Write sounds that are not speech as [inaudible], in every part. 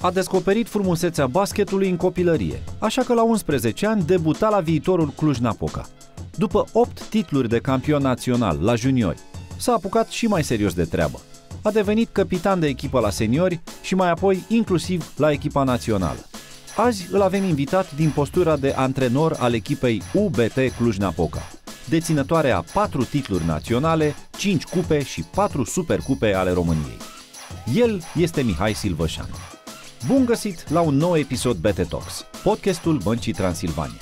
A descoperit frumusețea basketului în copilărie, așa că la 11 ani debuta la viitorul Cluj-Napoca. După 8 titluri de campion național la juniori, s-a apucat și mai serios de treabă. A devenit capitan de echipă la seniori și mai apoi inclusiv la echipa națională. Azi îl avem invitat din postura de antrenor al echipei UBT Cluj-Napoca, deținătoare a patru titluri naționale, 5 cupe și 4 supercupe ale României. El este Mihai Silvășan. Bun găsit la un nou episod BT Talks, podcastul Băncii Transilvania.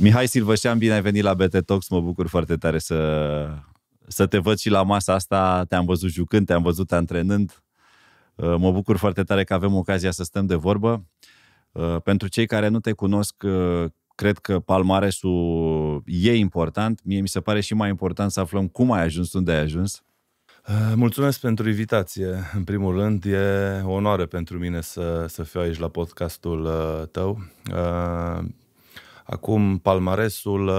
Mihai Silvășean, bine ai venit la BT Talks, mă bucur foarte tare să, să te văd și la masa asta, te-am văzut jucând, te-am văzut antrenând, uh, mă bucur foarte tare că avem ocazia să stăm de vorbă. Uh, pentru cei care nu te cunosc, uh, cred că palmaresul e important, mie mi se pare și mai important să aflăm cum ai ajuns unde ai ajuns, Eh, mulțumesc pentru invitație. În primul rând, e o onoare pentru mine să, să fiu aici la podcastul eh, tău. Eh, acum, palmaresul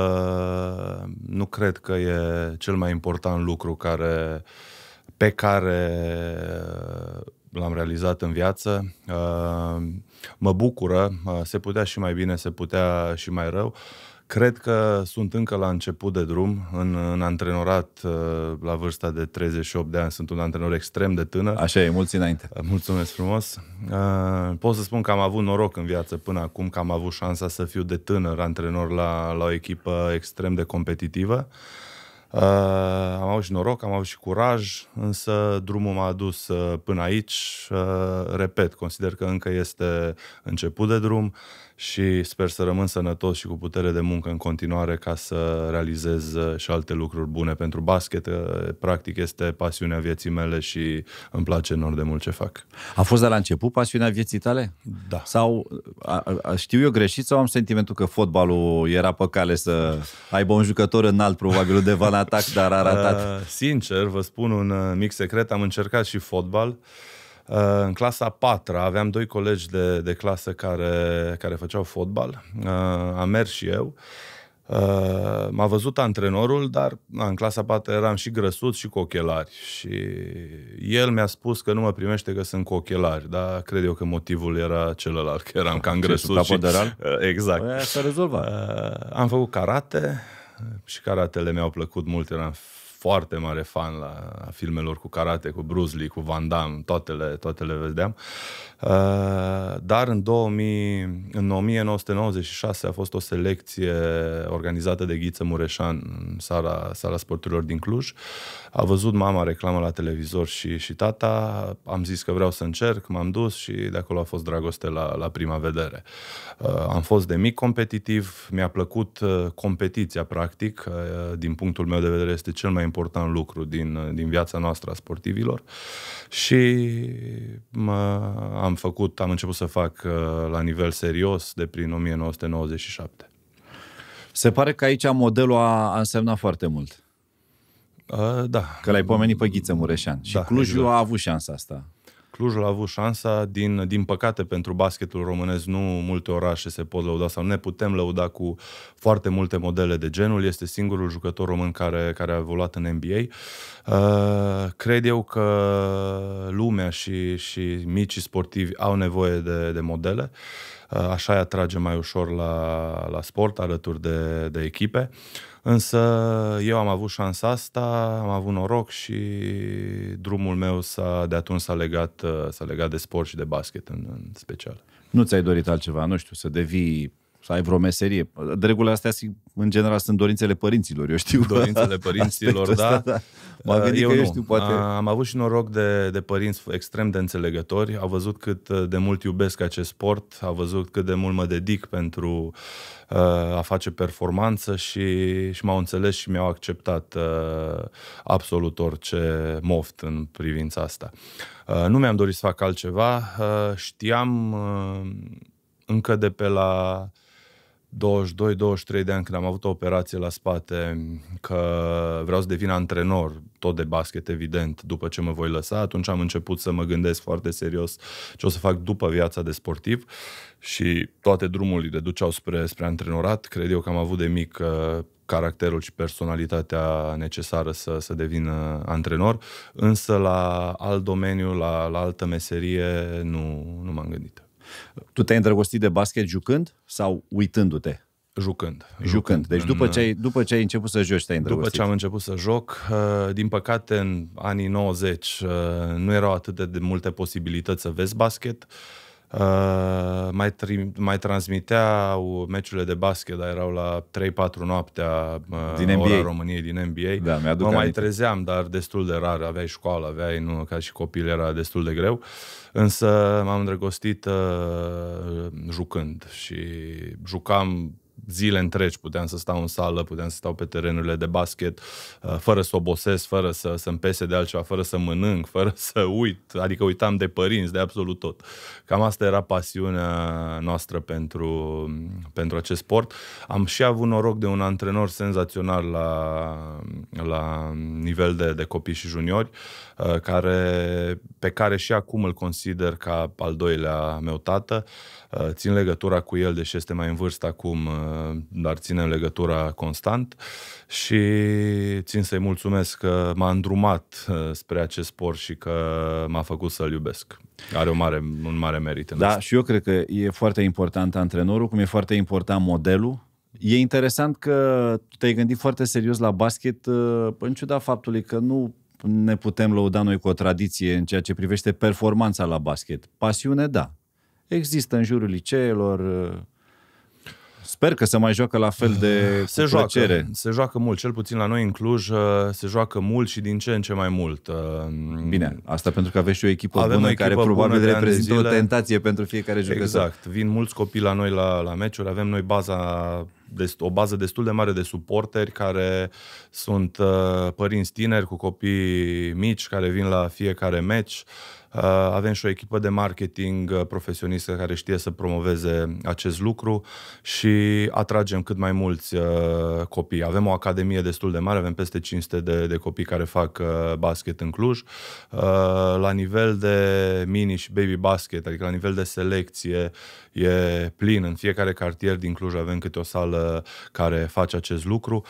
nu cred că e cel mai important lucru care, pe care l-am realizat în viață. Mă bucură, se putea și mai bine, se putea și mai rău. Cred că sunt încă la început de drum în, în antrenorat uh, la vârsta de 38 de ani. Sunt un antrenor extrem de tânăr. Așa e, mulți înainte. Uh, mulțumesc frumos. Uh, pot să spun că am avut noroc în viață până acum, că am avut șansa să fiu de tânăr antrenor la, la o echipă extrem de competitivă. Uh, am avut și noroc, am avut și curaj, însă drumul m-a adus uh, până aici. Uh, repet, consider că încă este început de drum. Uh, și sper să rămân sănătos și cu putere de muncă în continuare ca să realizez uh, și alte lucruri bune pentru basket. Practic este pasiunea vieții mele și îmi place enorm de mult ce fac. A fost de la început pasiunea vieții tale? Da. Sau a, a, știu eu greșit sau am sentimentul că fotbalul era pe cale să aibă un jucător înalt, probabil de van atac, dar a ratat? Uh, sincer, vă spun un uh, mic secret, am încercat și fotbal. În clasa 4 aveam doi colegi de, de clasă care, care făceau fotbal. Uh, am mers și eu. Uh, m-a văzut antrenorul, dar na, în clasa 4 eram și grăsut și cu ochelari. Și el mi-a spus că nu mă primește că sunt cu ochelari, dar cred eu că motivul era celălalt, că eram cam grăsut Și, [laughs] uh, exact. Păi s-a rezolvat. Uh, am făcut karate și karatele mi-au plăcut mult, eram foarte mare fan la filmelor cu karate, cu Bruce Lee, cu Van Damme, toate le, toate le vedeam. Uh, dar în, 2000, în 1996 a fost o selecție organizată de Ghiță Mureșan în sala, sala sporturilor din Cluj. A văzut mama reclamă la televizor și, și tata, am zis că vreau să încerc, m-am dus și de acolo a fost dragoste la, la prima vedere. Uh, am fost de mic competitiv, mi-a plăcut uh, competiția practic, din punctul meu de vedere este cel mai important lucru din, din viața noastră a sportivilor și mă, am făcut, am început să fac uh, la nivel serios de prin 1997. Se pare că aici modelul a, a însemnat foarte mult. Uh, da. Că l-ai pomenit pe Ghiță Mureșan. Și da, Clujul exact. a avut șansa asta. Clujul a avut șansa, din, din păcate pentru basketul românesc, nu multe orașe se pot lăuda sau ne putem lăuda cu foarte multe modele de genul. Este singurul jucător român care, care a evoluat în NBA. Uh, cred eu că lumea și, și micii sportivi au nevoie de, de modele. Uh, așa îi atrage mai ușor la, la sport, alături de, de echipe. Însă eu am avut șansa asta, am avut noroc și drumul meu s-a, de atunci s-a legat, s-a legat de sport și de basket în, în special. Nu ți-ai dorit altceva, nu știu, să devii să ai vreo meserie. De regulă, astea, în general, sunt dorințele părinților, eu știu. Dorințele [laughs] părinților, da. Asta, da. m uh, eu că nu. eu știu, poate... Uh, am avut și noroc de, de părinți extrem de înțelegători, au văzut cât uh, de mult iubesc acest sport, au văzut cât de mult mă dedic pentru uh, a face performanță și, și m-au înțeles și mi-au acceptat uh, absolut orice moft în privința asta. Uh, nu mi-am dorit să fac altceva, uh, știam... Uh, încă de pe la 22-23 de ani când am avut o operație la spate că vreau să devin antrenor, tot de basket evident, după ce mă voi lăsa, atunci am început să mă gândesc foarte serios ce o să fac după viața de sportiv și toate drumurile duceau spre, spre antrenorat. Cred eu că am avut de mic uh, caracterul și personalitatea necesară să, să devină antrenor, însă la alt domeniu, la, la altă meserie, nu, nu m-am gândit. Tu te-ai îndrăgostit de basket jucând sau uitându-te? Jucând. Jucând. Deci în... după, ce ai, după ce ai început să joci, te-ai îndrăgostit. După ce am început să joc, uh, din păcate în anii 90 uh, nu erau atât de multe posibilități să vezi basket. Uh, mai, tri- mai transmiteau meciurile de basket, dar erau la 3-4 noaptea uh, din NBA. ora României din NBA. Da, mă mai trezeam, dar destul de rar, aveai școală, aveai, nu, ca și copil era destul de greu. Uh, Însă m-am îndrăgostit uh, jucând și jucam zile întregi puteam să stau în sală, puteam să stau pe terenurile de basket, uh, fără să obosesc, fără să, să-mi pese de altceva, fără să mănânc, [laughs] fără să uit, adică uitam de părinți, de absolut tot. Cam asta era pasiunea noastră pentru, pentru acest sport. Am și avut noroc de un antrenor senzațional la, la nivel de, de copii și juniori, uh, care, pe care și acum îl consider ca al doilea meu tată. Eh, țin legătura cu el, deși este mai în vârstă acum, eh, dar ținem legătura constant și țin să-i mulțumesc că m-a îndrumat eh, spre acest sport și că m-a făcut să-l iubesc. Are un mare, un mare merit. În da, asta. și eu cred că e foarte important antrenorul, cum e foarte important modelul, E interesant că te-ai gândit foarte serios la basket, în ciuda faptului că nu ne putem lăuda noi cu o tradiție în ceea ce privește performanța la basket. Pasiune, da. Există în jurul liceelor. Uh, sper că se mai joacă la fel de [sighs] se joacă, plăcere. Se joacă mult, cel puțin la noi în Cluj uh, se joacă mult și din ce în ce mai mult. Uh, mm. Bine, asta pentru că aveți și o echipă Avem bună o echipă care bună probabil reprezintă o tentație pentru fiecare jucător. Exact, vin mulți copii la noi la, la meciuri, avem noi baza o bază destul de mare de suporteri care sunt părinți tineri cu copii mici care vin la fiecare meci Uh, avem și o echipă de marketing uh, profesionistă care știe să promoveze acest lucru și atragem cât mai mulți uh, copii. Avem o academie destul de mare, avem peste 500 de, de copii care fac basket în Cluj. La nivel de mini și baby basket, adică la nivel de selecție, e plin. În fiecare cartier din Cluj avem câte o sală care face acest lucru.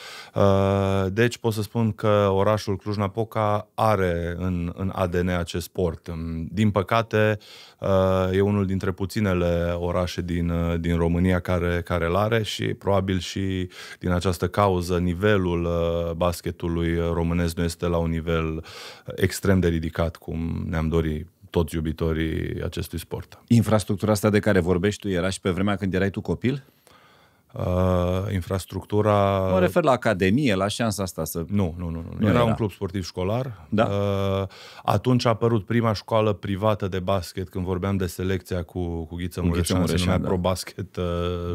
Deci pot să spun că orașul Cluj-Napoca are în, în ADN acest sport. Din păcate, uh, e unul dintre puținele orașe din, uh, din România care, care l are și probabil și din această cauză nivelul uh, basketului românesc nu este la un nivel extrem de ridicat cum ne-am dorit toți iubitorii acestui sport. Infrastructura asta de care vorbești tu era și pe vremea când erai tu copil? uh, infrastructura... Mă refer la academie, la șansa asta să... Nu, nu, nu. nu. Era, era un club sportiv școlar. Da? Uh, atunci a apărut prima școală privată de basket, când vorbeam de selecția cu, cu Ghiță Mureșan, se numea da. Pro Basket uh,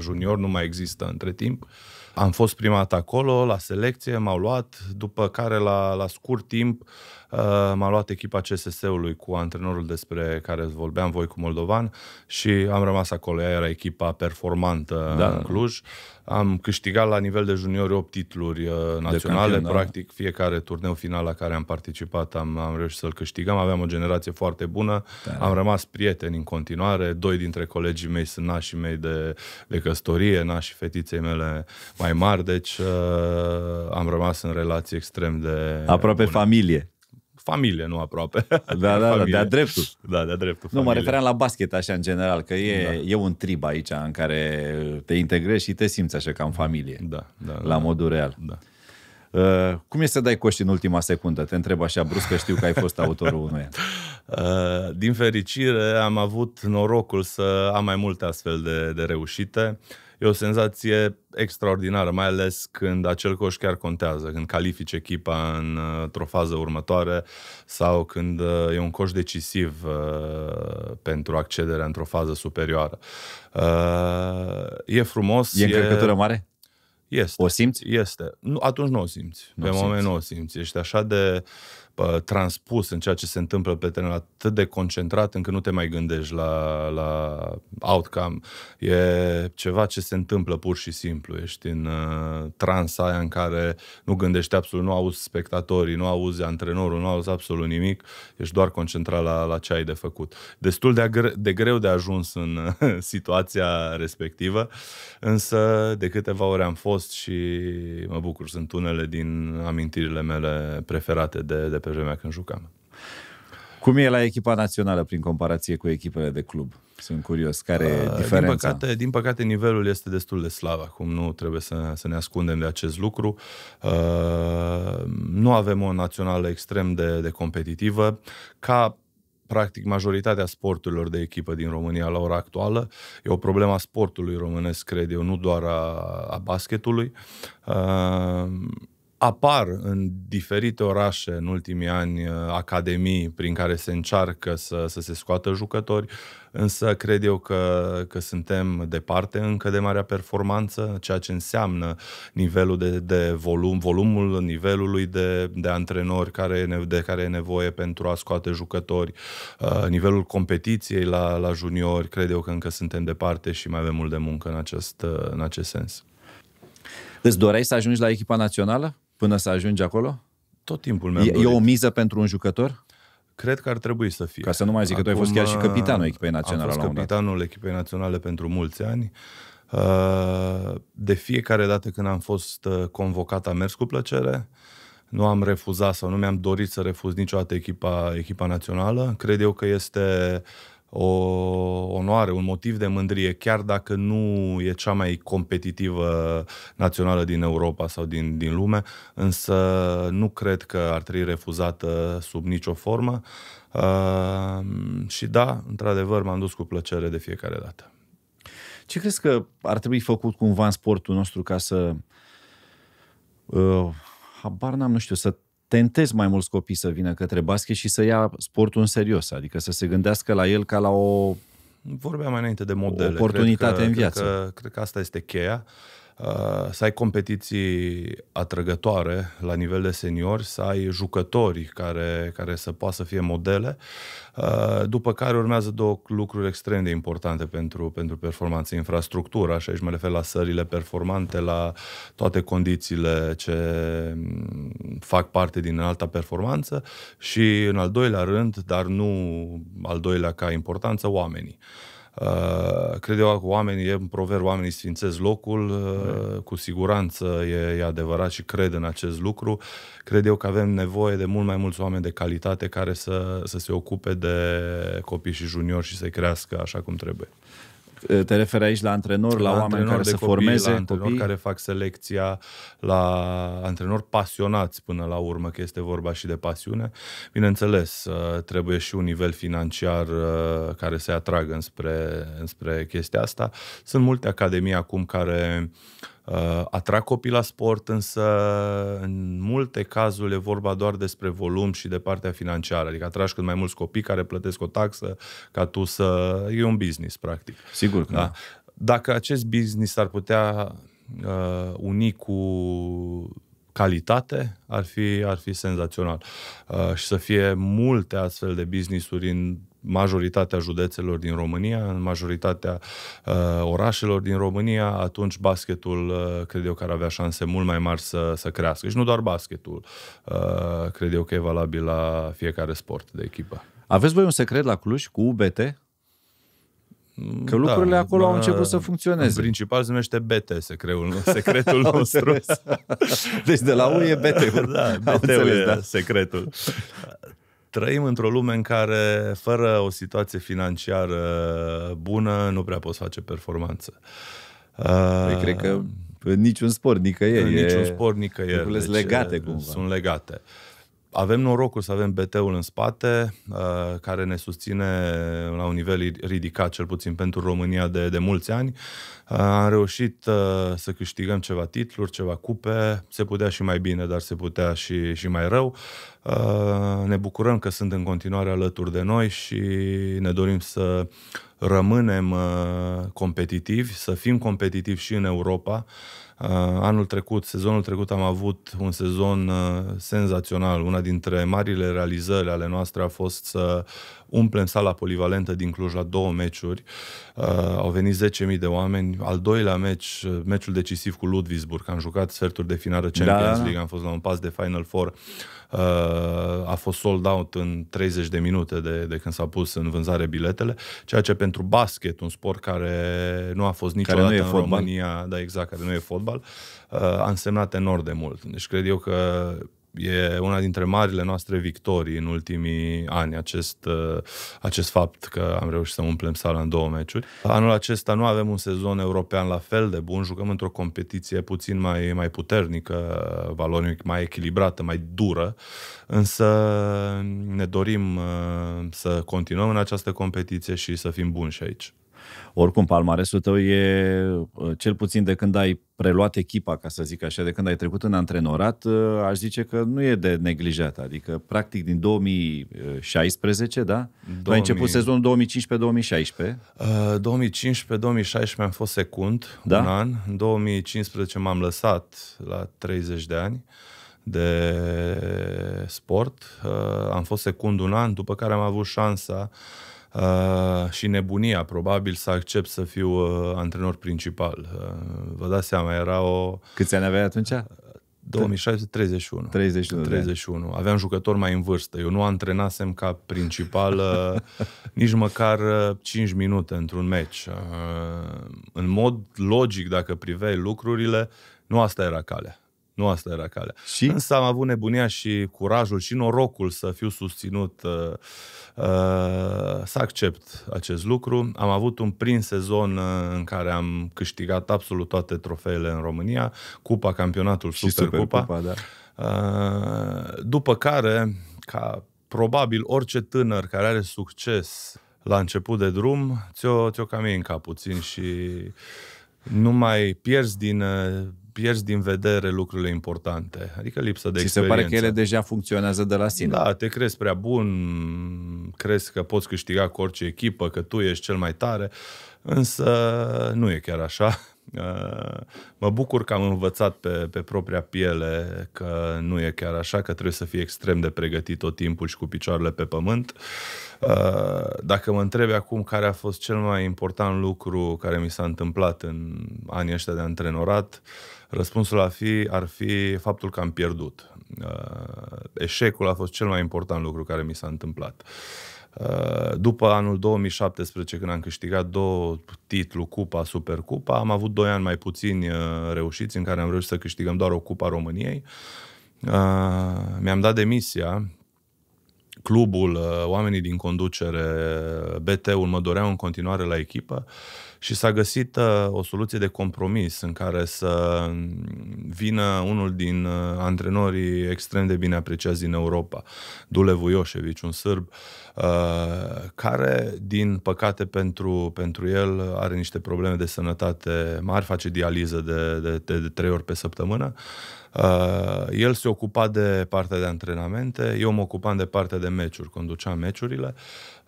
Junior, nu mai există între timp. Am fost primat acolo, la selecție, m-au luat, după care la, la scurt timp uh, m-a luat echipa CSS-ului cu antrenorul despre care vorbeam voi cu Moldovan și am rămas acolo. Ea era echipa performantă da. în Cluj. Am câștigat la nivel de juniori 8 titluri uh, naționale, campion, da. practic da. fiecare turneu final la care am participat am, am reușit să-l câștigăm, aveam o generație foarte bună, da. am rămas prieteni în continuare, doi dintre colegii mei sunt nașii mei de, de căsătorie, nașii fetiței mele mai mari, deci uh, am rămas în relații extrem de... Aproape bune. familie familie, nu aproape. Da, [laughs] da, da, de-a dreptul. Da, de-a dreptul. Familie. Nu, mă referam la basket așa în general, că e, da. e un trib aici în care te integrezi și te simți așa ca în familie. Da, da. La da, modul real. Da. Uh, cum e să dai coști în ultima secundă? Te întreb așa brusc, că știu că ai fost autorul unuia. [laughs] Uh, din fericire am avut norocul să am mai multe astfel de, de reușite. Uh, e o senzație extraordinară, mai ales când acel coș chiar contează, când califici echipa în, într-o fază următoare sau când uh, e un coș decisiv uh, pentru accederea într-o fază superioară. Uh, e frumos. E încărcătură e... mare? Este. O simți? Este. Nu, atunci nu o simți. Nu Pe moment nu o simți. Ești așa de transpus în ceea ce se întâmplă pe teren, atât de concentrat încât nu te mai gândești la, la outcome. E ceva ce se întâmplă pur și simplu. Ești în uh, transa aia în care nu gândești absolut, nu auzi spectatorii, nu auzi antrenorul, nu auzi absolut nimic, ești doar concentrat la, la ce ai de făcut. Destul de, agre- de greu de ajuns în uh, [laughs] situația respectivă, însă de câteva ori am fost și mă bucur, sunt unele din amintirile mele preferate de, de pe vremea când jucam. Cum e la echipa națională prin comparație cu echipele de club? Sunt curios. Care uh, e diferența? Din păcate, din păcate, nivelul este destul de slab acum. Nu trebuie să, să ne ascundem de acest lucru. Uh, nu avem o națională extrem de, de competitivă. Ca practic majoritatea sporturilor de echipă din România la ora actuală. E o problemă a sportului românesc, cred eu, nu doar a, a basketului. Uh, apar în diferite orașe în ultimii ani uh, academii prin care se încearcă să, să se scoată jucători, însă cred eu că, că suntem departe încă de marea performanță, ceea ce înseamnă nivelul de, de volum, volumul nivelului de, de antrenori care de care e nevoie pentru a scoate jucători, uh, nivelul competiției la, la juniori, cred eu că încă suntem departe și mai avem mult de muncă în acest, uh, în acest sens. Îți doreai să ajungi la echipa națională? până să ajungi acolo? Tot timpul meu. E, e o miză pentru un jucător? Cred că ar trebui să fie. Ca să nu mai zic Acum, că tu ai fost chiar și capitanul echipei naționale. Am fost capitanul echipei naționale pentru mulți ani. Uh, de fiecare dată când am fost uh, convocat, am mers cu plăcere. Nu am refuzat sau nu mi-am dorit să refuz niciodată echipa, echipa națională. Cred eu că este uh, o onoare, un motiv de mândrie, chiar dacă nu e cea mai competitivă națională din Europa sau din, din lume, însă nu cred că ar trebui refuzată sub nicio formă. Uh, și da, într-adevăr, m-am dus cu plăcere de fiecare dată. Ce crezi că ar trebui făcut cumva în sportul nostru ca să... Uh, habar n-am, nu știu, să tentezi mai mulți copii să vină către basket și să ia sportul în serios, adică să se gândească la el ca la o Vorbeam mai înainte de modele. Oportunitate cred că, în viață. Cred că, cred că asta este cheia. Uh, să ai competiții atrăgătoare la nivel de seniori, să ai jucători care, care să poată să fie modele, uh, după care urmează două lucruri extrem de importante pentru, pentru performanță, infrastructura, și aici mă refer la sările performante, la toate condițiile ce mm, fac parte din alta performanță și, în al doilea rând, dar nu al doilea ca importanță, oamenii. Uh, cred eu că oamenii, e un proverb, oamenii sfințesc locul, uh, cu siguranță e, e adevărat și cred în acest lucru. Cred eu că avem nevoie de mult mai mulți oameni de calitate care să, să se ocupe de copii și juniori și să-i crească așa cum trebuie. Eh, te referi aici la antrenori, la, la oameni antrenori care se copii, formeze la antrenori copii? care fac selecția, la antrenori pasionați până la urmă, că este vorba și de pasiune. Bineînțeles, eh, trebuie și un nivel financiar eh, care se atragă înspre, înspre chestia asta. Sunt multe academii acum care uh, Uh, atrag copii la sport, însă în multe cazuri e vorba doar despre volum și de partea financiară. Adică atragi cât mai mulți copii care plătesc o taxă ca tu să... E un business, practic. Sigur că da. Nu. Da. Dacă acest business ar putea uh, uni cu calitate ar fi, ar fi senzațional. Uh, și să fie multe astfel de business-uri în majoritatea județelor din România, în majoritatea uh, orașelor din România, atunci basketul uh, cred eu că ar avea șanse mult mai mari să, să crească. Și nu doar basketul, uh, cred eu că e valabil la fiecare sport de echipă. Aveți voi un secret la Cluj cu UBT? Că da, lucrurile da, acolo au da. început să funcționeze. În principal se numește BT, secretul, secretul [laughs] nostru. deci de la U e bt Da, BT-ul e da. secretul trăim într-o lume în care, fără o situație financiară bună, nu prea poți face performanță. Păi, cred că ah. niciun sport, nicăieri. Niciun sport, nicăieri. Deci, sunt legate cumva. Sunt legate. Uh, avem norocul să avem BT-ul în spate, uh, care ne susține la un nivel ridicat, cel puțin pentru România, de, de mulți ani. Uh, am reușit uh, să câștigăm ceva titluri, ceva cupe, se putea și mai bine, dar se putea și, și mai rău. Uh, ne bucurăm că sunt în continuare alături de noi și ne dorim să rămânem uh, competitivi, să fim competitivi și în Europa, Uh, anul trecut, sezonul trecut am avut un sezon uh, senzațional. Una dintre marile realizări ale noastre a fost să umplem sala polivalentă din Cluj la două meciuri. Uh, au venit 10.000 de oameni. Al doilea meci, meciul decisiv cu Ludwigsburg, am jucat sferturi de finală Champions da. League, am fost la un pas de Final Four. Uh, a fost sold out în 30 de minute de, de când s-a pus în vânzare biletele, ceea ce pentru basket, un sport care nu a fost niciodată care nu e în fotbal. România, da, exact, care nu e fotbal, uh, a însemnat enorm de mult. Deci cred eu că e una dintre marile noastre victorii în ultimii ani, acest, uh, acest fapt că am reușit să umplem sala în două meciuri. Anul acesta nu avem un sezon european la fel de bun, jucăm într-o competiție puțin mai, mai puternică, valoric mai echilibrată, mai dură, însă ne dorim uh, să continuăm în această competiție și să fim buni și aici. Oricum, palmaresul tău e, uh, cel puțin de când ai preluat echipa, ca să zic așa, de când ai trecut în antrenorat, uh, aș zice că nu e de neglijat. Adică, practic, din 2016, da? 2000... Tu ai început sezonul 2015-2016. Uh, 2015-2016 am fost secund, da? un an. În 2015 m-am lăsat la 30 de ani de sport. Uh, am fost secund un an, după care am avut șansa uh, Uh, și nebunia, probabil, să accept să fiu uh, antrenor principal. Uh, vă dați seama, era o... Câți ani aveai atunci? 2016, 31. 31. 31. Aveam jucători mai în vârstă. Eu nu antrenasem ca principal uh, [laughs] nici măcar 5 uh, minute într-un meci. În mod logic, dacă priveai lucrurile, nu asta era calea. Nu asta era calea. Și? Însă am avut nebunia și curajul și norocul să fiu susținut uh, uh, să accept acest lucru. Am avut un prim sezon uh, în care am câștigat absolut toate trofeele în România, Cupa, Campionatul, Super, Super Cupa. Cupa da. uh, după care, ca probabil orice tânăr care are succes la început de drum, ți-o, ți-o cam în cap puțin și nu mai pierzi din uh, pierzi din vedere lucrurile importante. Adică lipsă de Ți experiență. se pare că ele deja funcționează de la sine. Da, te crezi prea bun, crezi că poți câștiga cu orice echipă, că tu ești cel mai tare, însă nu e chiar așa. [laughs] Uh, mă bucur că am învățat pe, pe propria piele că nu e chiar așa, că trebuie să fii extrem de pregătit tot timpul și cu picioarele pe pământ. Uh, dacă mă întrebi acum care a fost cel mai important lucru care mi s-a întâmplat în anii ăștia de antrenorat, Răspunsul ar fi, ar fi faptul că am pierdut. Uh, eșecul a fost cel mai important lucru care mi s-a întâmplat. Uh, după anul 2017, când am câștigat două titluri, Cupa, Supercupa, am avut doi ani mai puțini uh, reușiți în care am reușit să câștigăm doar o Cupa României. Mi-am dat demisia, clubul, oamenii din conducere, BT-ul mă doreau în continuare la echipă și s-a găsit uh, o soluție de compromis în care să mm, vină unul din uh, antrenorii extrem de bine apreciați din Europa, Dule Vujošević, un sârb, uh, care, din păcate pentru, pentru el, are niște probleme de sănătate mari, face dializă de, de, de, de trei ori pe săptămână. Uh, el se ocupa de partea de antrenamente, eu mă ocupam de partea de meciuri, conduceam meciurile.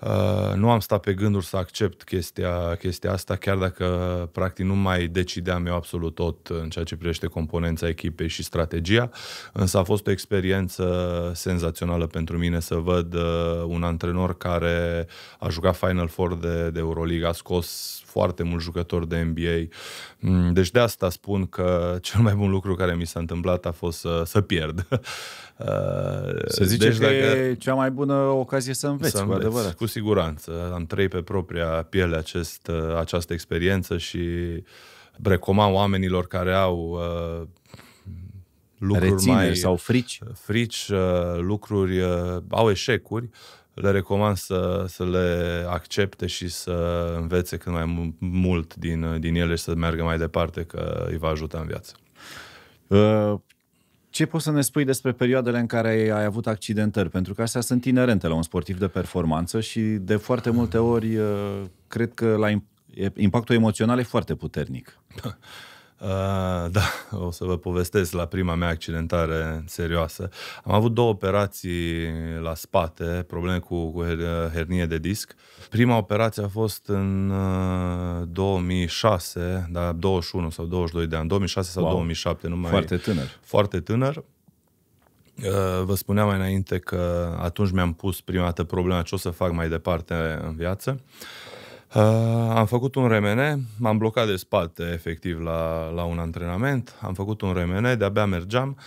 Uh, nu am stat pe gânduri să accept chestia, chestia asta, chiar dacă practic nu mai decideam eu absolut tot în ceea ce privește componența echipei și strategia, însă a fost o experiență senzațională pentru mine să văd uh, un antrenor care a jucat Final Four de, de Euroliga, a scos foarte mulți jucători de NBA. Mm, deci de asta spun că cel mai bun lucru care mi s-a întâmplat a fost să, să pierd. [laughs] Uh, Se zice deci că dacă e cea mai bună ocazie să înveți, să înveți cu adevărat. Cu siguranță. Am trăit pe propria piele acest, uh, această experiență și recomand oamenilor care au uh, lucruri Reține mai... sau frici. Frici, uh, lucruri, uh, au eșecuri, le recomand să, să le accepte și să învețe cât mai mult din, din ele și să meargă mai departe, că îi va ajuta în viață. Uh, ce poți să ne spui despre perioadele în care ai avut accidentări? Pentru că astea sunt inerente la un sportiv de performanță și de foarte multe ori uh, cred că la impactul emoțional e foarte puternic. [laughs] Uh, da, o să vă povestesc la prima mea accidentare serioasă. Am avut două operații la spate, probleme cu, cu hernie de disc. Prima operație a fost în uh, 2006, da, 21 sau 22 de ani, 2006 sau wow. 2007, nu mai Foarte tânăr. Foarte tânăr. Uh, vă spuneam mai înainte că atunci mi-am pus prima dată problema ce o să fac mai departe în viață. Uh, am făcut un remene, m-am blocat de spate efectiv la, la un antrenament, am făcut un remene, de-abia mergeam.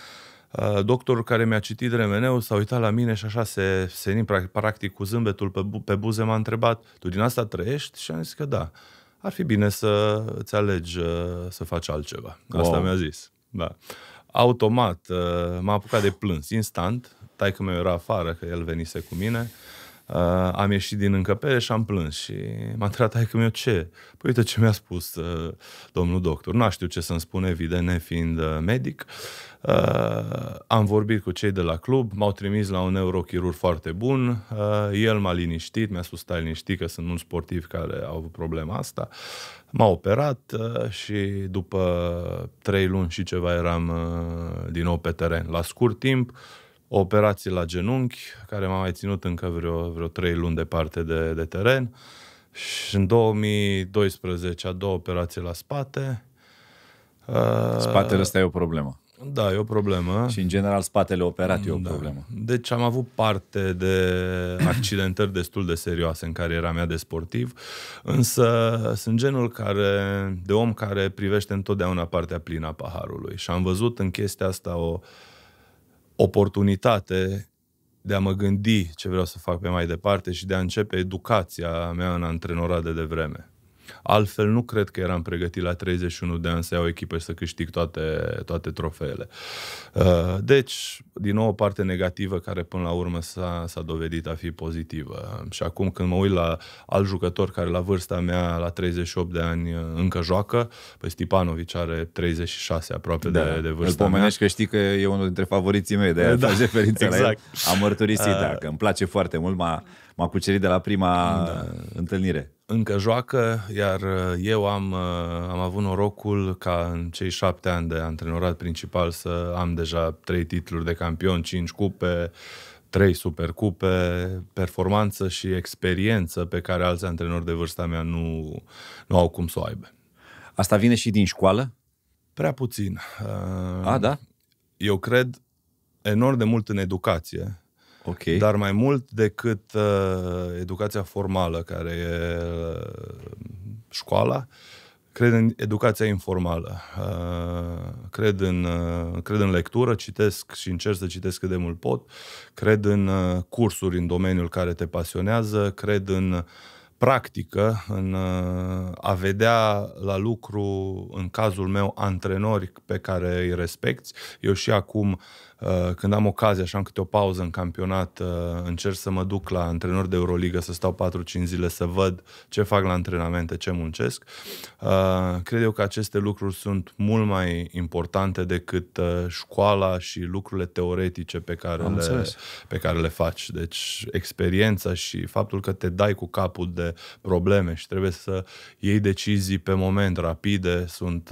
Uh, doctorul care mi-a citit remeneul s-a uitat la mine și așa se nim practic cu zâmbetul pe, bu- pe buze m-a întrebat, tu din asta trăiești? Și am zis că da. Ar fi bine să îți alegi uh, să faci altceva. Wow. Asta mi-a zis. Da. Automat uh, m-a apucat de plâns instant. Taică meu era afară că el venise cu mine. Uh, am ieșit din încăpere și am plâns și m-a întrebat taică meu ce? Păi uite ce mi-a spus uh, domnul doctor. Nu știu ce să-mi spun, evident, nefiind uh, medic. Uh, am vorbit cu cei de la club, m-au trimis la un neurochirur foarte bun, uh, el m-a liniștit, mi-a spus stai liniștit că sunt un sportiv care au avut problema asta. M-a operat uh, și după trei luni și ceva eram uh, din nou pe teren. La scurt timp, uh, o operație la genunchi, care m-a mai ținut încă vreo, vreo 3 luni departe de, de teren. Și în 2012 a doua operație la spate. Uh, spatele ăsta e o problemă. Da, e o problemă. Și în general spatele operat e o da. problemă. Deci am avut parte de accidentări destul de serioase în cariera mea de sportiv, însă sunt genul care, de om care privește întotdeauna partea plină a paharului și am văzut în chestia asta o, uh, oportunitate de a mă gândi ce vreau să fac pe mai departe și de a începe educația mea în antrenorat de devreme. Altfel, nu cred că eram pregătit la 31 de ani să iau echipe să câștig toate, toate trofeele. Uh, deci, din nou, o parte negativă care până la urmă s-a, s-a dovedit a fi pozitivă. Și acum când mă uit la alt jucător care la vârsta mea, la 38 de ani, uh, încă joacă, pe păi Stipanovic are 36 aproape da. de, de vârsta Îl mea. că știi că e unul dintre favoriții mei, de aia da, faci referință exact. la el. Am exact. mărturisit, uh, da, că îmi place foarte mult, m-a, m-a cucerit de la prima da. întâlnire încă joacă, iar uh, eu am, uh, am avut norocul ca în cei șapte ani de antrenorat principal să am deja trei titluri de campion, cinci cupe, trei supercupe, performanță și experiență pe care alți antrenori de vârsta mea nu, nu au cum să o aibă. Asta vine și din școală? Prea puțin. A, da? Eu cred enorm de mult în educație Okay. Dar mai mult decât uh, educația formală, care e uh, școala, cred în educația informală. Uh, cred, în, uh, cred în lectură, citesc și încerc să citesc cât de mult pot, cred în uh, cursuri în domeniul care te pasionează, cred în practică, în uh, a vedea la lucru, în cazul meu, antrenori pe care îi respecti. Eu și acum Uh, când am ocazia, așa, am câte o pauză în campionat, uh, încerc să mă duc la antrenori de Euroligă, să stau 4-5 zile să văd ce fac la antrenamente, ce muncesc. Uh, cred eu că aceste lucruri sunt mult mai importante decât școala și lucrurile teoretice pe care, le, pe care le faci. Deci experiența și faptul că te dai cu capul de probleme și trebuie să iei decizii pe moment, rapide, sunt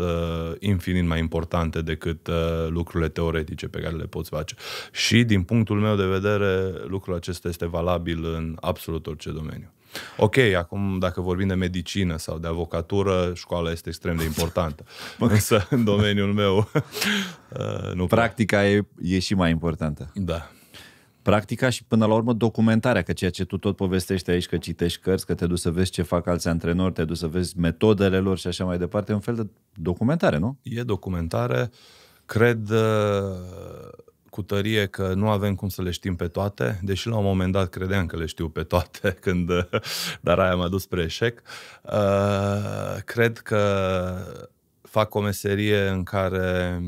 infinit mai importante decât lucrurile teoretice pe care le poți face. Și din punctul meu de vedere, lucrul acesta este valabil în absolut orice domeniu. Ok, acum dacă vorbim de medicină sau de avocatură, școala este extrem de importantă. [laughs] Însă în domeniul meu... [laughs] Uh, nu Practica e, e și mai importantă. Da practica și până la urmă documentarea, că ceea ce tu tot povestești aici, că citești cărți, că te duci să vezi ce fac alți antrenori, te duci să vezi metodele lor și așa mai departe, e un fel de documentare, nu? E documentare. Uh, Cred uh, cu tărie că nu avem cum să le știm pe toate, deși la un moment dat credeam că le știu pe toate, [laughs] când, uh, dar aia m-a dus spre eșec. Uh, cred că fac o meserie în care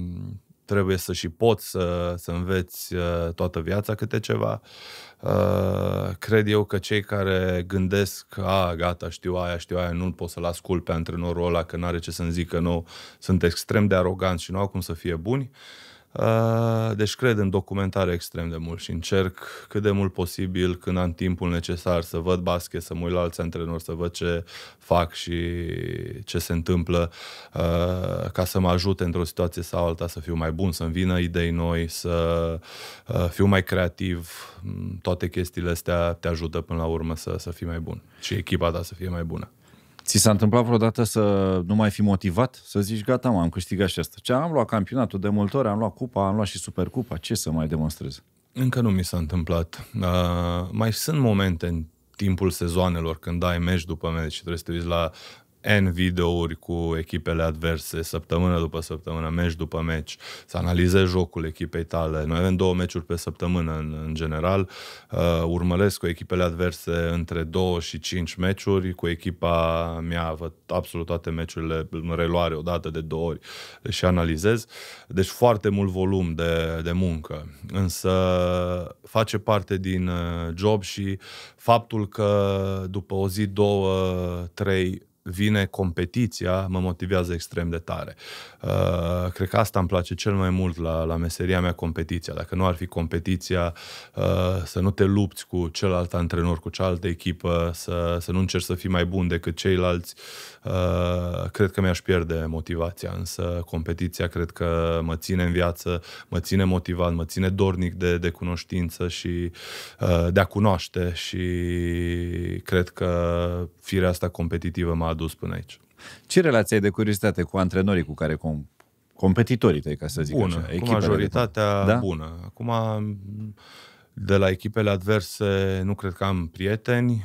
trebuie să și poți să, să înveți toată viața câte ceva. Uh, Uh, cred eu că cei care gândesc, a, gata, știu aia, știu aia, nu pot să-l ascult pe antrenorul ăla, că n-are ce să-mi zică, nu, sunt extrem de aroganți și nu au cum să fie buni, uh, Uh, deci cred în documentare extrem de mult și încerc cât de mult posibil când am timpul necesar să văd basket, să mă uit la alți antrenori, să văd ce fac și ce se întâmplă uh, ca să mă ajute într-o situație sau alta să fiu mai bun, să-mi vină idei noi, să uh, fiu mai creativ. Mm, toate chestiile astea te ajută până la urmă să, să fii mai bun și echipa ta să fie mai bună. Ți s-a întâmplat vreodată să nu mai fi motivat? Să zici, gata, mă, am câștigat și asta. Ce am luat campionatul de multe ori, am luat cupa, am luat și supercupa, ce să mai demonstrez? Încă nu mi s-a întâmplat. Uh, mai sunt momente în timpul sezoanelor, când ai meci după meci și trebuie să te uiți la N videouri cu echipele adverse, săptămână după săptămână, meci după meci, să analizezi jocul echipei tale. Noi avem două meciuri pe săptămână în, în general. Uh, urmăresc cu echipele adverse între 2 și 5 meciuri. Cu echipa mea văd absolut toate meciurile în reluare o dată de două ori și analizez. Deci foarte mult volum de, de muncă. Însă face parte din uh, job și faptul că după o zi, două, trei vine competiția, mă motivează extrem de tare. Uh, cred că asta îmi place cel mai mult la, la meseria mea, competiția. Dacă nu ar fi competiția, uh, să nu te lupți cu celălalt antrenor, cu cealaltă echipă, să, să nu încerci să fii mai bun decât ceilalți, uh, cred că mi-aș pierde motivația. Însă competiția cred că mă ține în viață, mă ține motivat, mă ține dornic de, de cunoștință și uh, de a cunoaște și cred că firea asta competitivă m-a dus până aici. Ce relație ai de curiozitate cu antrenorii cu care com- competitorii tăi, ca să zic bună, așa? Cu majoritatea de... da? Acum, de la echipele adverse, nu cred că am prieteni,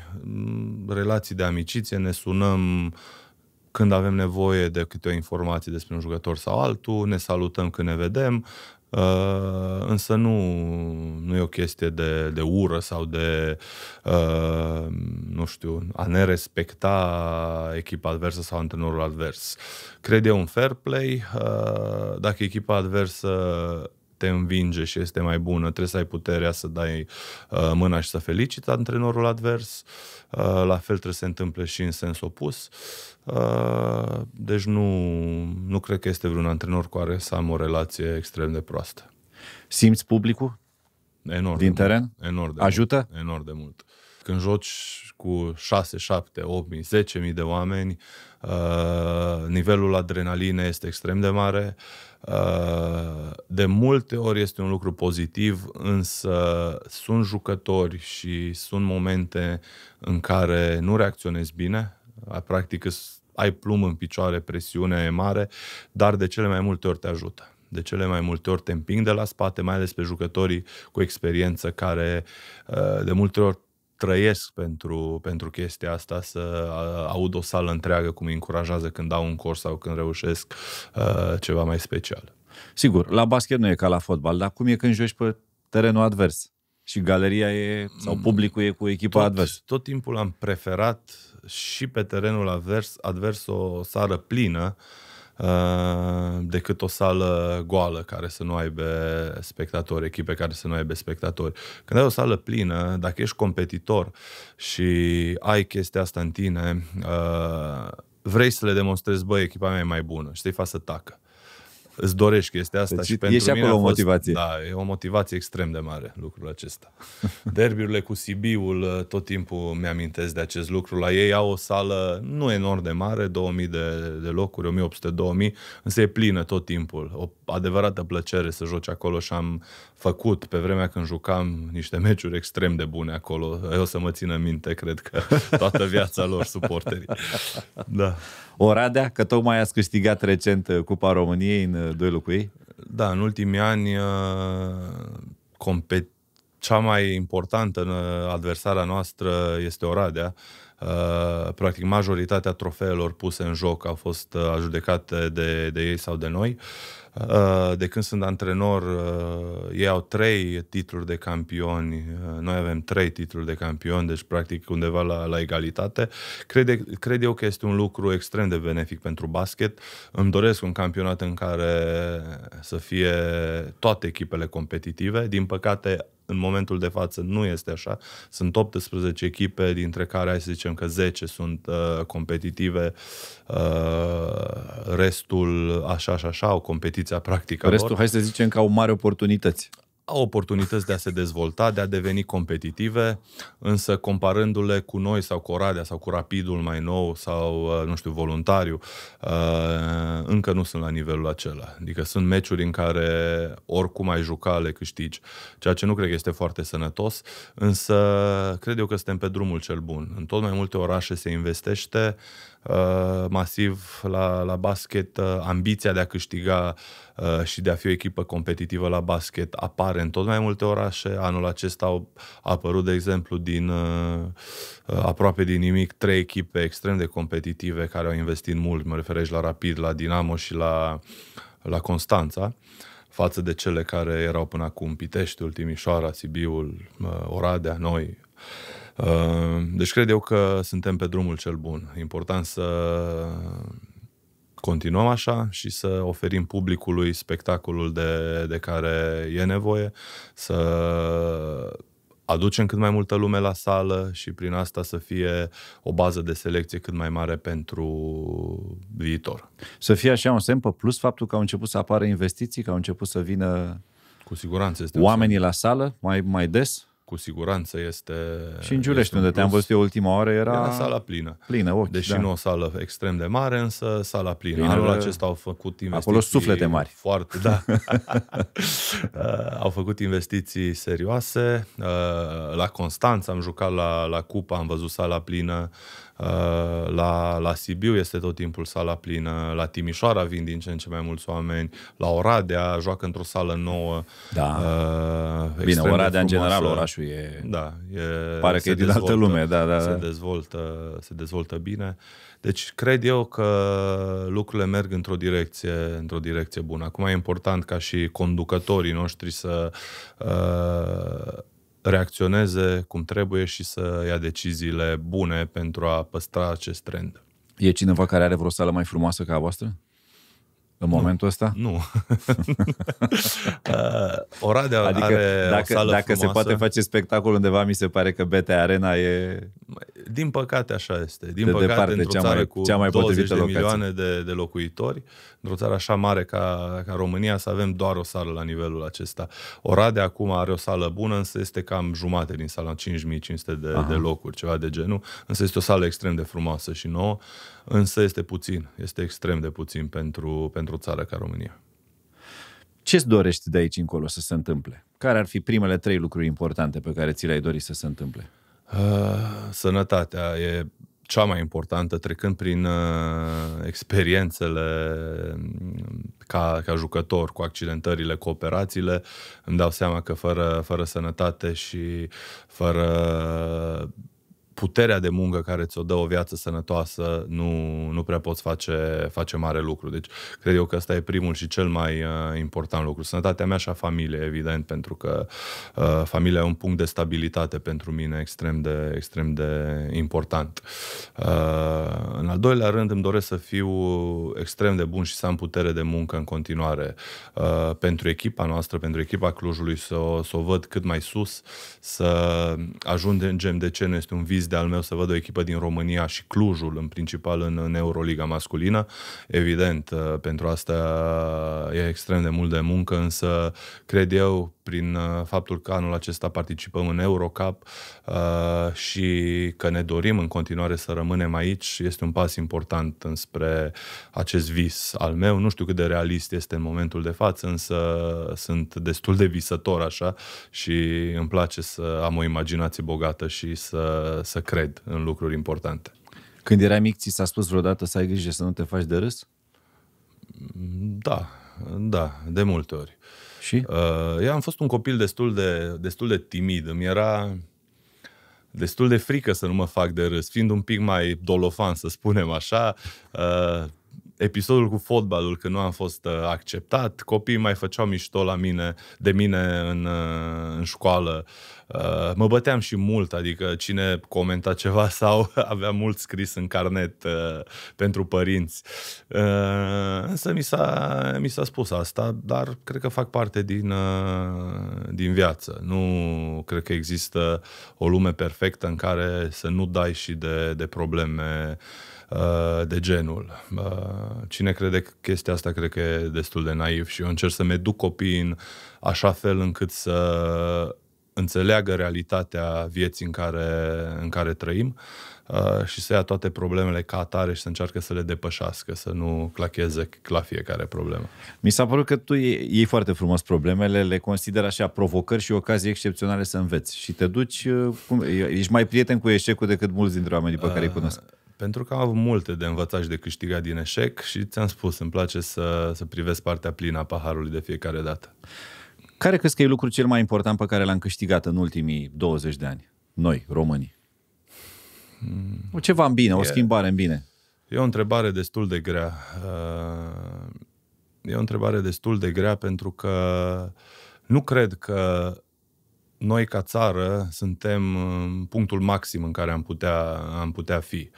relații de amiciție, ne sunăm când avem nevoie de câte o informație despre un jucător sau altul, ne salutăm când ne vedem, Uh, însă nu, nu e o chestie de, de ură sau de, uh, nu știu, a ne respecta echipa adversă sau antrenorul advers. Cred eu un fair play. Uh, dacă echipa adversă te învinge și este mai bună, trebuie să ai puterea să dai uh, mâna și să feliciți antrenorul advers. Uh, la fel trebuie să se întâmple și în sens opus. Uh, deci nu, nu cred că este vreun antrenor cu care să am o relație extrem de proastă. Simți publicul? Enorm. Din teren? Enorm de Ajută? Mult. Enorm de mult. Când joci cu 6, 7, 8 10 mii de oameni, uh, nivelul adrenalinei este extrem de mare. Uh, de multe ori este un lucru pozitiv, însă sunt jucători și sunt momente în care nu reacționezi bine. Practic ai plumb în picioare, presiunea e mare, dar de cele mai multe ori te ajută de cele mai multe ori te împing de la spate, mai ales pe jucătorii cu experiență care uh, de multe ori trăiesc pentru, pentru chestia asta, să aud o sală întreagă cum îi încurajează când dau un curs sau când reușesc uh, ceva mai special. Sigur, la basket nu e ca la fotbal, dar cum e când joci pe terenul advers? Și galeria e, sau mm. publicul e cu echipa tot, adversă. Tot timpul am preferat și pe terenul advers, advers o sală plină, uh, Uh, decât o sală goală care să nu aibă spectatori, echipe care să nu aibă spectatori. Când ai o sală plină, dacă ești competitor și ai chestia asta în tine, uh, vrei să le demonstrezi, băi, echipa mea e mai bună și să-i faci să tacă. Uh, îți dorești chestia asta deci și pentru și mine acolo o motivație. Da, e o motivație extrem de mare lucrul acesta. [laughs] Derbiurile cu Sibiul, uh, tot timpul mi-amintesc de acest lucru. La ei au o sală nu enorm de mare, 2000 de, de locuri, 1800-2000, însă e plină tot timpul. O adevărată plăcere să joci acolo și am făcut pe vremea când jucam niște meciuri extrem de bune acolo. Eu să mă în minte, cred că [laughs] toată viața lor suporterii. Da. Oradea, că tocmai ați câștigat recent uh, Cupa României în doi ei, Da, în ultimii ani uh, compet- cea mai importantă uh, adversara noastră este Oradea. Uh, practic majoritatea trofeelor puse în joc au fost ajudecate de, de ei sau de noi. Uh, Uh, de când sunt antrenor, uh, ei au trei titluri de campioni, uh, noi avem trei titluri de campioni, deci practic undeva la, la egalitate. Cred cred eu că este un lucru extrem de benefic pentru basket. Îmi doresc un campionat în care să fie toate echipele competitive. Din păcate, în momentul de față nu este așa. Sunt 18 echipe, dintre care, hai să zicem că 10 sunt uh, competitive, uh, restul așa și așa, așa au competit justiția practică Restul, lor. hai să zicem că au mari oportunități. Au oportunități de a se dezvolta, de a deveni competitive, însă comparându-le cu noi sau cu Oradea sau cu Rapidul mai nou sau, uh, nu știu, Voluntariu, uh, încă nu sunt la nivelul acela. Adică sunt meciuri în care oricum ai juca le câștigi, ceea ce nu cred că este foarte sănătos, însă cred eu că suntem pe drumul cel bun. În tot mai multe orașe se investește Uh, masiv la, la basket, uh, ambiția de a câștiga uh, și de a fi o echipă competitivă la basket apare în tot mai multe orașe. Anul acesta au apărut, de exemplu, din uh, uh aproape din nimic trei echipe extrem de competitive care au investit mult, mă refer la Rapid, la Dinamo și la, la Constanța față de cele care erau până acum Pitești, Ultimișoara, Sibiul, uh, Oradea, noi. Uh, deci cred eu că suntem pe drumul cel bun. Important să continuăm așa și să oferim publicului spectacolul de, de care e nevoie, să aducem cât mai multă lume la sală și prin asta să fie o bază de selecție cât mai mare pentru viitor. Să fie așa un semn pe plus faptul că au început să apară investiții, că au început să vină cu siguranță este oamenii la sală mai, mai des? cu siguranță este... Și în Giulești, unde te-am văzut eu ultima oară, era... Era sala plină. Plină, ochi, Deși da. nu o sală extrem de mare, însă sala plină. plină Anul da. acesta au făcut investiții... Acolo suflete mari. Foarte, da. [laughs] Uh, au făcut investiții serioase. Uh, la Constanța am jucat la, la Cupa, am văzut sala plină. Uh, la, la Sibiu este tot timpul sala plină, la Timișoara vin din ce în ce mai mulți oameni, la Oradea joacă într-o sală nouă. Da. Uh, Bine, Oradea în general, orașul e... Da. E, pare că e din altă lume, da, da. Se da. dezvoltă, se dezvoltă bine. Deci cred eu că lucrurile merg într-o direcție, într-o direcție bună. Acum e important ca și conducătorii noștri să uh, reacționeze cum trebuie și să ia deciziile bune pentru a păstra acest trend. E cineva care are vreo sală mai frumoasă ca a voastră? În nu, momentul ăsta? Nu. [laughs] Uh, Oradea adică are dacă, o sală dacă frumoasă. se poate face spectacol undeva, mi se pare că BT Arena e... Din păcate așa este. Din de păcate, într-o cea țară mai, cu cea mai 20 de locație. milioane de, de locuitori, într-o țară așa mare ca, ca România, să avem doar o sală la nivelul acesta. Oradea acum are o sală bună, însă este cam jumate din sala, 5500 de, de locuri, ceva de genul. Însă este o sală extrem de frumoasă și nouă, însă este puțin, este extrem de puțin pentru, pentru o țară ca România. Ce-ți dorești de aici încolo să se întâmple? Care ar fi primele trei lucruri importante pe care ți le-ai dori să se întâmple? Uh, sănătatea e cea mai importantă, trecând prin uh, experiențele mm, ca, ca jucător cu accidentările, cu operațiile, îmi dau seama că fără, fără sănătate și fără puterea de muncă care ți-o dă o viață sănătoasă, nu, nu prea poți face, face mare lucru. Deci, cred eu că ăsta e primul și cel mai uh, important lucru. Sănătatea mea și a familiei, evident, pentru că uh, familia e un punct de stabilitate pentru mine extrem de, extrem de important. Uh, în al doilea rând, îmi doresc să fiu extrem de bun și să am putere de muncă în continuare. Uh, pentru echipa noastră, pentru echipa Clujului, să o, să o văd cât mai sus, să ajungem de ce nu este un vis vis de al meu să văd o echipă din România și Clujul, în principal în, în Euroliga masculină. Evident, uh, pentru asta e extrem de mult de muncă, însă cred eu prin uh, faptul că anul acesta participăm în Eurocup uh, și că ne dorim în continuare să rămânem aici, este un pas important înspre acest vis al meu. Nu știu cât de realist este în momentul de față, însă sunt destul de visător așa și îmi place să am o imaginație bogată și să, să cred în lucruri importante. Când erai mic, ți s-a spus vreodată să ai grijă să nu te faci de râs? Da, da, de multe ori. Și? Uh, eu am fost un copil destul de, destul de timid. Îmi era destul de frică să nu mă fac de râs, fiind un pic mai dolofan, să spunem așa. Uh, episodul cu fotbalul, că nu am fost uh, acceptat, copiii mai făceau mișto la mine, de mine în, uh, în școală. Uh, mă băteam și mult, adică cine comenta ceva [laughs] sau avea mult scris în carnet pentru părinți. Însă mi s-a, mi s-a spus asta, dar cred că fac parte din, din viață. Nu cred că există o lume perfectă în care să nu dai și de, de probleme uh, Uh, de genul. Uh, cine crede că chestia asta, cred că e destul de naiv și eu încerc să-mi duc copiii în așa fel încât să înțeleagă realitatea vieții în care, în care trăim uh, și să ia toate problemele ca atare și să încearcă să le depășească, să nu clacheze la fiecare problemă. Mi s-a părut că tu iei foarte frumos problemele, le consider așa provocări și ocazii excepționale să înveți și te duci, uh, cum, ești mai prieten cu eșecul decât mulți dintre oamenii pe care uh, îi cunosc. Pentru că am avut multe de învățat și de câștigat din eșec și ți-am spus, îmi place să, să privesc partea plină a paharului de fiecare dată. Care crezi că e lucrul cel mai important pe care l-am câștigat în ultimii 20 de ani? Noi, românii. Hmm. Ceva în bine, e, o schimbare în bine. E o întrebare destul de grea. Uh, e o întrebare destul de grea pentru că nu cred că noi ca țară suntem uh, punctul maxim în care am putea, am putea fi.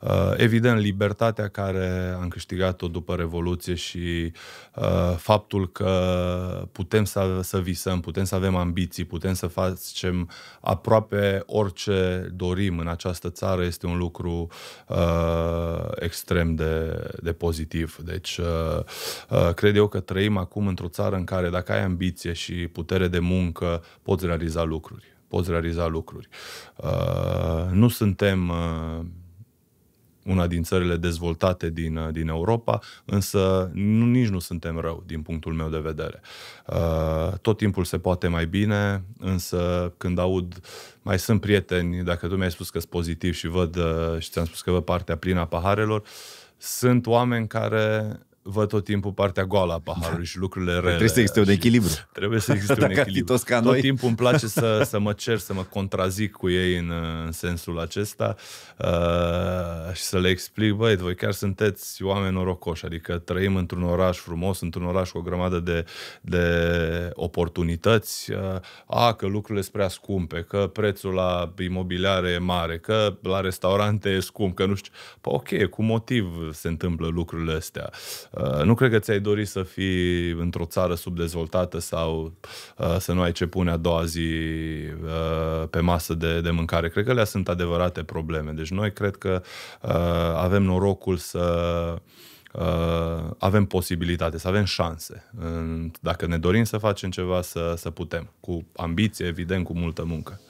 Uh, evident, libertatea care am câștigat-o după Revoluție și uh, faptul că putem să, să visăm, putem să avem ambiții, putem să facem aproape orice dorim în această țară este un lucru extrem de, de pozitiv. Deci, cred eu că trăim acum într-o țară în care dacă ai ambiție și putere de muncă, poți realiza realiza lucruri. Poți realiza lucruri. Uh, nu suntem uh, una din țările dezvoltate din, uh, din Europa, însă nu, nici nu suntem rău din punctul meu de vedere. Uh, tot timpul se poate mai bine, însă când aud, mai sunt prieteni, dacă tu mi-ai spus că sunt pozitiv și văd uh, și ți-am spus că văd partea plină a paharelor, sunt oameni care văd tot timpul partea goală a paharului și lucrurile păi rele. Trebuie să existe un echilibru. Trebuie să existe [laughs] un echilibru. Ca tot noi. timpul îmi place să, [laughs] să mă cer, să mă contrazic cu ei în, în sensul acesta uh, și să le explic, băi, voi chiar sunteți oameni norocoși, adică trăim într-un oraș frumos, într-un oraș cu o grămadă de, de oportunități, uh, a, că lucrurile sunt prea scumpe, că prețul la imobiliare e mare, că la restaurante e scump, că nu știu. Pă, ok, cu motiv se întâmplă lucrurile astea. Uh, Uh, nu cred că ți-ai dori să fii într-o țară subdezvoltată sau uh, să nu ai ce pune a doua zi uh, pe masă de, de mâncare. Cred că le sunt adevărate probleme. Deci noi cred că uh, avem norocul să uh, avem posibilitate, să avem șanse. Dacă ne dorim să facem ceva, să, să putem. Cu ambiție, evident, cu multă muncă.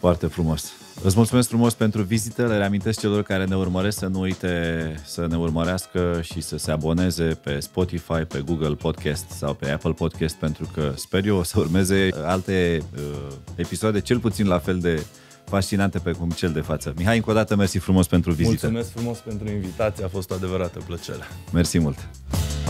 Foarte frumos. Îți mulțumesc frumos pentru vizită, le reamintesc celor care ne urmăresc să nu uite să ne urmărească și să se aboneze pe Spotify, pe Google Podcast sau pe Apple Podcast pentru că sper eu o să urmeze alte uh, episoade cel puțin la fel de fascinante pe cum cel de față. Mihai, încă o dată mersi frumos pentru vizită. Mulțumesc frumos pentru invitație, a fost o adevărată plăcere. Mersi mult!